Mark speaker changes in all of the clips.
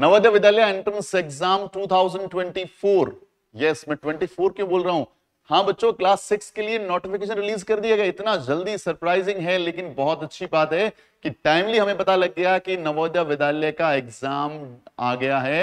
Speaker 1: नवोदय विद्यालय entrance exam 2024 yes मैं 24 क्यों बोल रहा हूं हाँ बच्चों क्लास सिक्स के लिए नोटिफिकेशन रिलीज कर दिया गया इतना जल्दी सरप्राइजिंग है लेकिन बहुत अच्छी बात है कि टाइमली हमें पता लग गया कि नवोदय विद्यालय का एग्जाम आ गया है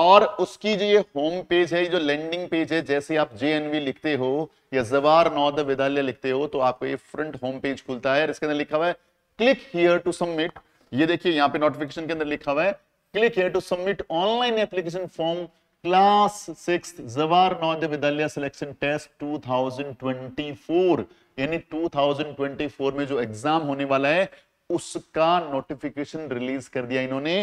Speaker 1: और उसकी जो ये होम पेज है जो लैंडिंग पेज है जैसे आप जे लिखते हो या जवार नवोदय विद्यालय लिखते हो तो आपको ये फ्रंट होम पेज खुलता है इसके अंदर लिखा हुआ है क्लिक हियर टू सबमिट ये देखिए यहाँ पे नोटिफिकेशन के अंदर लिखा हुआ है click here to submit online application form class 6th Zawar Naudya vidyalaya selection test 2024 यानी 2024 में जो एग्जाम होने वाला है उसका नोटिफिकेशन रिलीज कर दिया इन्होंने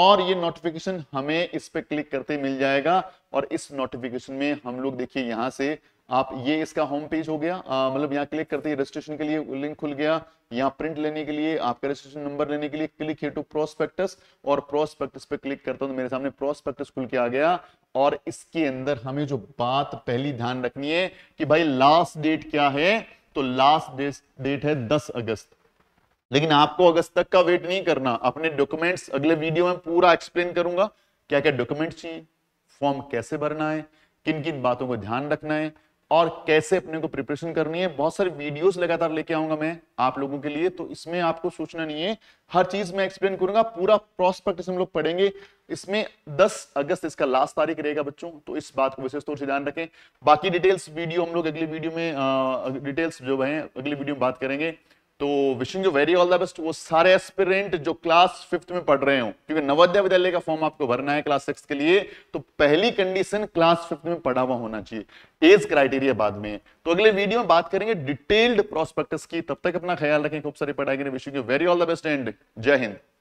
Speaker 1: और ये नोटिफिकेशन हमें इस पे क्लिक करते मिल जाएगा और इस नोटिफिकेशन में हम लोग देखिए यहां से आप ये इसका होम पेज हो गया मतलब यहाँ क्लिक करते ही रजिस्ट्रेशन के लिए लिंक खुल गया यहाँ प्रिंट लेने के लिए आपका रजिस्ट्रेशन नंबर लेने के लिए क्लिक हे टू प्रोस्पेक्टस और प्रोस्पेक्टस पे क्लिक करता हूं तो मेरे सामने प्रोस्पेक्टस खुल के आ गया और इसके अंदर हमें जो बात पहली ध्यान रखनी है कि भाई लास्ट डेट क्या है तो लास्ट डेट है दस अगस्त लेकिन आपको अगस्त तक का वेट नहीं करना अपने डॉक्यूमेंट्स अगले वीडियो में पूरा एक्सप्लेन करूंगा क्या क्या डॉक्यूमेंट्स चाहिए फॉर्म कैसे भरना है किन किन बातों को ध्यान रखना है और कैसे अपने को प्रिपरेशन करनी है बहुत सारे वीडियोस लगातार लेके आऊंगा मैं आप लोगों के लिए तो इसमें आपको सोचना नहीं है हर चीज मैं एक्सप्लेन करूंगा पूरा प्रोस्पेक्ट हम लोग पढ़ेंगे इसमें 10 अगस्त इसका लास्ट तारीख रहेगा बच्चों तो इस बात को विशेष तौर से ध्यान रखें बाकी डिटेल्स वीडियो हम लोग अगले वीडियो में डिटेल्स जो है अगले वीडियो में बात करेंगे तो wishing you very all the best वो सारे एस्पिरेंट जो क्लास फिफ्थ में पढ़ रहे हो क्योंकि नवोदय विद्यालय का फॉर्म आपको भरना है क्लास सिक्स के लिए तो पहली कंडीशन क्लास फिफ्थ में पढ़ा हुआ होना चाहिए एज क्राइटेरिया बाद में तो अगले वीडियो में बात करेंगे डिटेल्ड प्रोस्पेक्टस की तब तक अपना ख्याल रखें खूब सारी पढ़ाई wishing you very all the best and Jai Hind